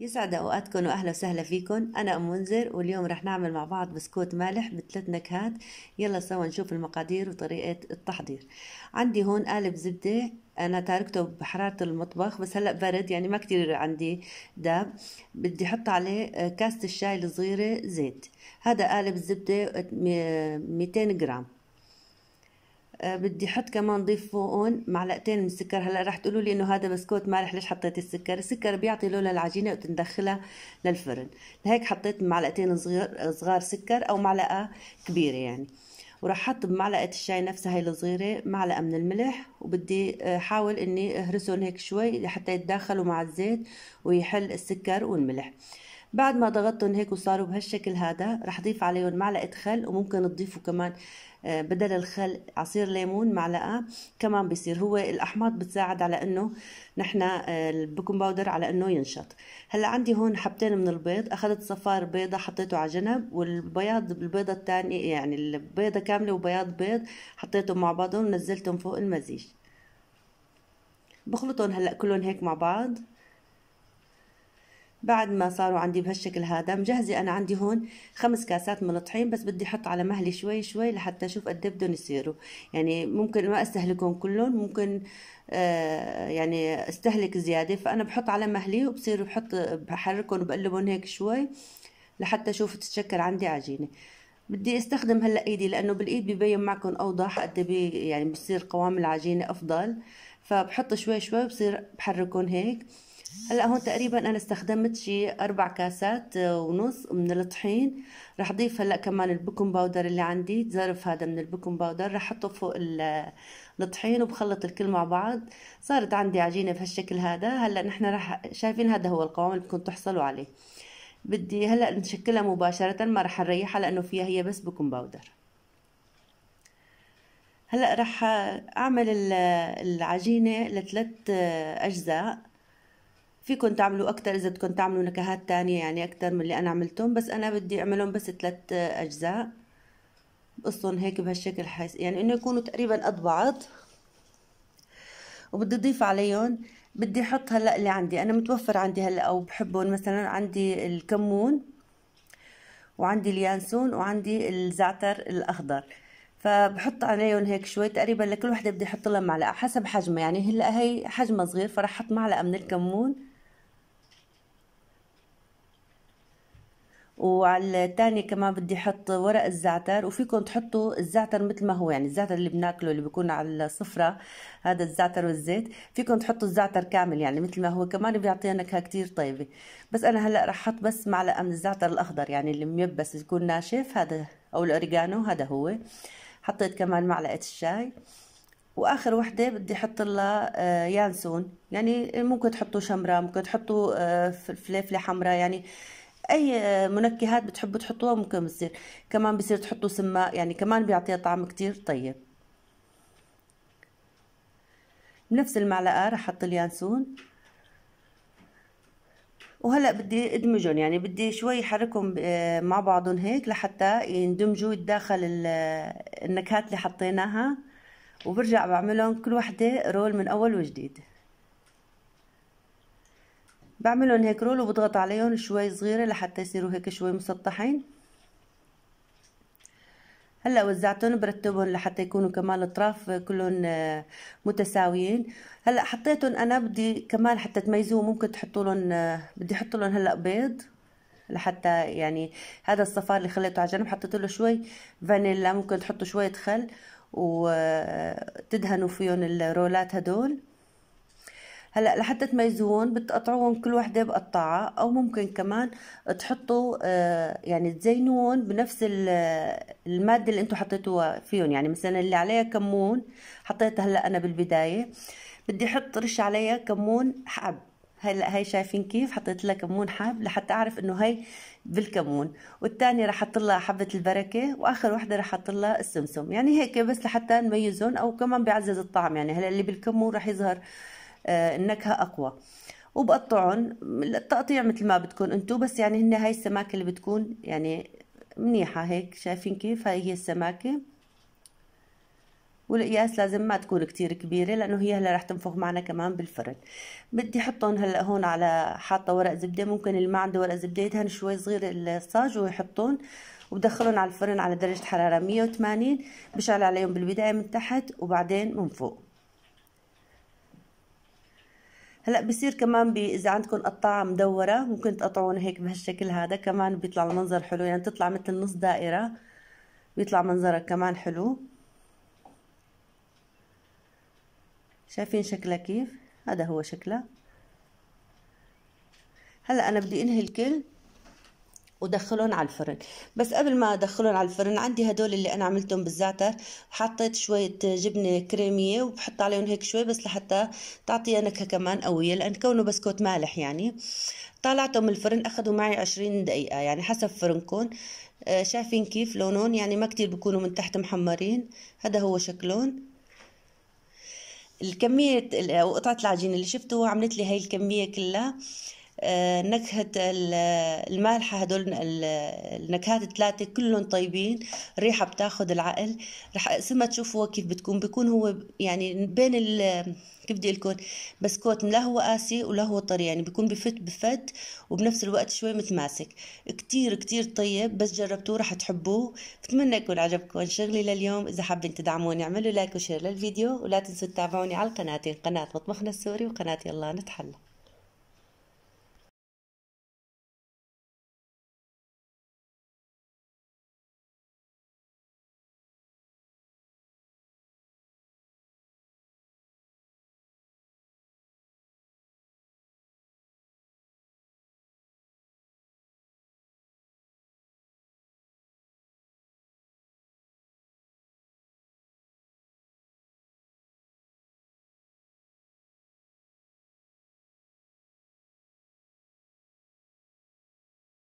يسعد اوقاتكم واهلا وسهلا فيكم انا ام منذر واليوم رح نعمل مع بعض بسكوت مالح بثلاث نكهات يلا سوا نشوف المقادير وطريقه التحضير عندي هون قالب زبده انا تاركته بحراره المطبخ بس هلا برد يعني ما كتير عندي داب بدي احط عليه آه، كاسه الشاي الصغيره زيت هذا قالب زبده 200 آه، جرام آه، بدي احط كمان ضيف فوقهم معلقتين من السكر هلا رح تقولوا لي انه هذا بسكوت مالح ليش حطيت السكر السكر بيعطي لون للعجينه وتندخلها للفرن لهيك حطيت معلقتين صغير صغار سكر او معلقه كبيره يعني وراح احط بمعلقه الشاي نفسها هي الصغيره معلقه من الملح وبدي آه، احاول اني اهرسهم هيك شوي لحتى يتداخلوا مع الزيت ويحل السكر والملح بعد ما ضغطتهم هيك وصاروا بهالشكل هذا رح ضيف عليهم معلقه خل وممكن تضيفوا كمان آه، بدل الخل عصير ليمون معلقه كمان بيصير هو الاحماض بتساعد على انه نحن آه، البيكنج باودر على انه ينشط هلا عندي هون حبتين من البيض اخذت صفار بيضه حطيته على جنب والبياض البيضه الثانيه يعني البيضه كامله وبياض بيض حطيتهم مع بعضهم ونزلتهم فوق المزيج بخلطهم هلا كلهم هيك مع بعض بعد ما صاروا عندي بهالشكل هذا مجهزة أنا عندي هون خمس كاسات من الطحين بس بدي أحط على مهلي شوي شوي لحتى أشوف قد إيه بدهم يصيروا يعني ممكن ما أستهلكهم كلهم ممكن آه، يعني استهلك زيادة فأنا بحط على مهلي وبصير بحط بحركهم وبقلبهم هيك شوي لحتى أشوف تتشكل عندي عجينة بدي استخدم هلا ايدي لانه بالايد ببين معكم اوضح قد إيه بي يعني بصير قوام العجينه افضل فبحط شوي شوي وبصير بحركهم هيك هلا هون تقريبا انا استخدمت شي اربع كاسات آه، ونص من الطحين رح اضيف هلا كمان البيكنج باودر اللي عندي ظرف هذا من البيكنج باودر رح احطه فوق آه، الطحين وبخلط الكل مع بعض صارت عندي عجينه بهالشكل هذا هلا نحن رح شايفين هذا هو القوام اللي بدكم تحصلوا عليه بدي هلا نشكلها مباشره ما رح نريحها لانه فيها هي بس بيكنج باودر هلا رح آه، اعمل العجينه لثلاث اجزاء فيكم تعملوا اكتر اذا بدكم تعملوا نكهات تانية يعني اكتر من اللي انا عملتهم بس انا بدي اعملهم بس ثلاث اجزاء بقصهم هيك بهالشكل حيث يعني انه يكونوا تقريبا قد بعض وبدي اضيف عليهم بدي احط هلا اللي عندي انا متوفر عندي هلا او بحبهم مثلا عندي الكمون وعندي اليانسون وعندي الزعتر الاخضر فبحط عليهم هيك شوي تقريبا لكل وحده بدي احط لها معلقه حسب حجمها يعني هلا هي حجمها صغير فراح احط معلقه من الكمون وعلى الثاني كمان بدي احط ورق الزعتر وفيكم تحطوا الزعتر مثل ما هو يعني الزعتر اللي بناكله اللي بيكون على السفرة هذا الزعتر والزيت فيكم تحطوا الزعتر كامل يعني مثل ما هو كمان بيعطيها نكهة كتير طيبة بس انا هلا رح احط بس معلقة من الزعتر الاخضر يعني اللي ميبس يكون ناشف هذا او الاوريجانو هذا هو حطيت كمان معلقة الشاي واخر وحده بدي احط لها آه، يانسون يعني ممكن تحطوا شمره ممكن تحطوا آه، فلفله حمراء يعني اي منكهات بتحبوا تحطوها ممكن بتصير كمان بصير تحطوا سماء يعني كمان بيعطيها طعم كتير طيب بنفس المعلقه رح احط اليانسون وهلا بدي ادمجهم يعني بدي شوي احركهم آه، مع بعضهم هيك لحتى يندمجوا يتداخل النكهات اللي حطيناها وبرجع بعملهم كل وحده رول من اول وجديد بعملهم هيك رول وبضغط عليهم شوي صغيرة لحتى يصيروا هيك شوي مسطحين هلا وزعتهم برتبهم لحتى يكونوا كمان الاطراف كلهم آه، متساويين هلا حطيتهم انا بدي كمان حتى تميزوه ممكن تحطوا لهم آه، بدي احط لهم هلا بيض لحتى يعني هذا الصفار اللي خليته على جنب حطيت له شوي فانيلا ممكن تحطوا شويه خل وتدهنوا آه، فيهم الرولات هدول هلا لحتى تميزون بتقطعوهم كل وحده بقطعه او ممكن كمان تحطوا آه، يعني تزينون بنفس آه، الماده اللي انتم حطيتوها فيهم يعني مثلا اللي عليها كمون حطيتها هلا انا بالبدايه بدي احط رش عليها كمون حب هلا هي شايفين كيف حطيت لها كمون حب لحتى اعرف انه هي بالكمون والثانيه رح احط لها حبه البركه واخر وحده رح احط لها السمسم يعني هيك بس لحتى نميزهم او كمان بيعزز الطعم يعني هلا اللي بالكمون رح يظهر النكهة آه، أقوى وبقطعهم التقطيع مثل ما بدكم انتو بس يعني هن هاي السماكة اللي بتكون يعني منيحة هيك شايفين كيف هاي هي السماكة والقياس لازم ما تكون كتير كبيرة لأنه هي هلا رح تنفخ معنا كمان بالفرن بدي حطهم هلا هون على حاطة ورق زبدة ممكن اللي ما عنده ورق زبدة يدهن شوي صغير الصاج ويحطهم وبدخلهم على الفرن على درجة حرارة 180 بشعل عليهم بالبداية من تحت وبعدين من فوق هلا بصير كمان ب... اذا عندكم قطاعه مدوره ممكن تقطعون هيك بهالشكل هذا كمان بيطلع المنظر حلو يعني تطلع مثل نص دائره بيطلع منظرها كمان حلو شايفين شكلها كيف هذا هو شكلها هلا انا بدي انهي الكل ودخلهم على الفرن بس قبل ما ادخلهم على الفرن عندي هدول اللي انا عملتهم بالزعتر حطيت شويه جبنه كريميه وبحط عليهم هيك شوي بس لحتى تعطيها نكهه كمان قويه لان كونه بسكوت مالح يعني طلعته من الفرن اخذوا معي 20 دقيقه يعني حسب فرنكم آه، شايفين كيف لونهم يعني ما كتير بكونوا من تحت محمرين هذا هو شكلهم الكمية وقطعة العجين اللي شفتوها عملت لي هاي الكمية كلها آه، نكهة المالحة هدول النكهات الثلاثة كلهم طيبين ريحة بتاخد العقل رح اقسمها تشوفوا كيف بتكون بيكون هو يعني بين ال كيف بدي لكم بسكوت لا هو قاسي ولا هو طري يعني بيكون بفت بفت وبنفس الوقت شوي متماسك كتير كتير طيب بس جربتوه رح تحبوه بتمنى يكون عجبكم شغلي لليوم اذا حابين تدعموني اعملوا لايك وشير للفيديو ولا تنسوا تتابعوني على القناتين قناة مطبخنا السوري وقناة يلا نتحلى